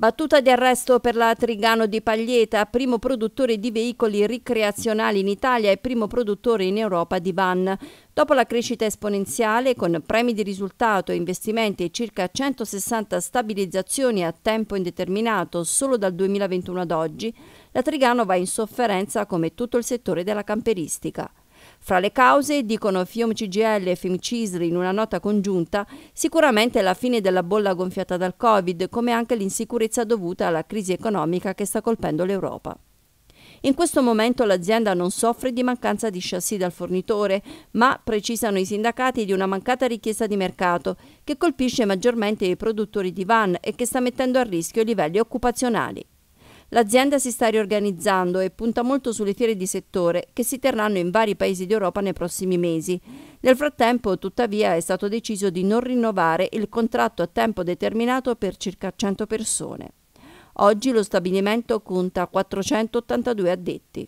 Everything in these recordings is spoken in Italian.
Battuta di arresto per la Trigano di Paglieta, primo produttore di veicoli ricreazionali in Italia e primo produttore in Europa di van. Dopo la crescita esponenziale, con premi di risultato, investimenti e circa 160 stabilizzazioni a tempo indeterminato solo dal 2021 ad oggi, la Trigano va in sofferenza come tutto il settore della camperistica. Fra le cause, dicono Fium CGL e Fium Cisri in una nota congiunta, sicuramente la fine della bolla gonfiata dal Covid, come anche l'insicurezza dovuta alla crisi economica che sta colpendo l'Europa. In questo momento l'azienda non soffre di mancanza di chassis dal fornitore, ma precisano i sindacati di una mancata richiesta di mercato che colpisce maggiormente i produttori di van e che sta mettendo a rischio i livelli occupazionali. L'azienda si sta riorganizzando e punta molto sulle fiere di settore che si terranno in vari paesi d'Europa nei prossimi mesi. Nel frattempo, tuttavia, è stato deciso di non rinnovare il contratto a tempo determinato per circa 100 persone. Oggi lo stabilimento conta 482 addetti.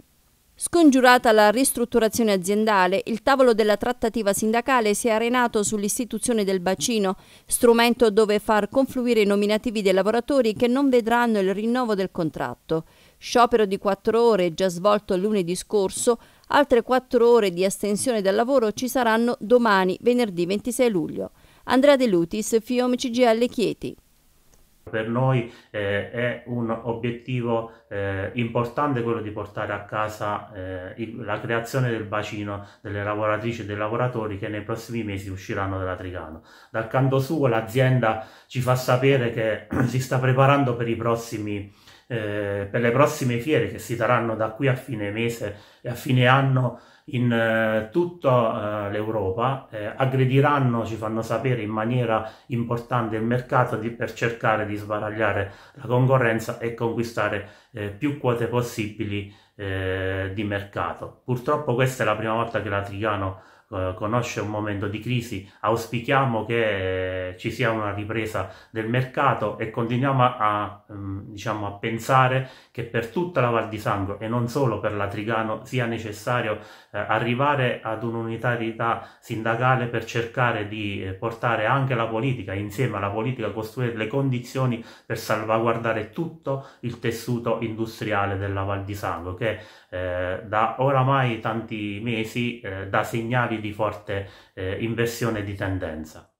Scongiurata la ristrutturazione aziendale, il tavolo della trattativa sindacale si è arenato sull'istituzione del bacino, strumento dove far confluire i nominativi dei lavoratori che non vedranno il rinnovo del contratto. Sciopero di quattro ore già svolto lunedì scorso, altre quattro ore di astensione dal lavoro ci saranno domani, venerdì 26 luglio. Andrea De Lutis, Fiom CGL Chieti. Per noi eh, è un obiettivo eh, importante quello di portare a casa eh, la creazione del bacino delle lavoratrici e dei lavoratori che nei prossimi mesi usciranno dalla Trigano. Dal canto suo l'azienda ci fa sapere che si sta preparando per i prossimi eh, per le prossime fiere che si daranno da qui a fine mese e a fine anno in eh, tutta eh, l'Europa eh, aggrediranno, ci fanno sapere in maniera importante il mercato per cercare di sbaragliare la concorrenza e conquistare più quote possibili eh, di mercato. Purtroppo questa è la prima volta che la Trigano eh, conosce un momento di crisi, auspichiamo che eh, ci sia una ripresa del mercato e continuiamo a, a, mm, diciamo, a pensare che per tutta la Val di Sangro e non solo per la Trigano sia necessario eh, arrivare ad un'unitarietà sindacale per cercare di eh, portare anche la politica, insieme alla politica a costruire le condizioni per salvaguardare tutto il tessuto industriale della Val di Sangro che eh, da oramai tanti mesi eh, dà segnali di forte eh, inversione di tendenza.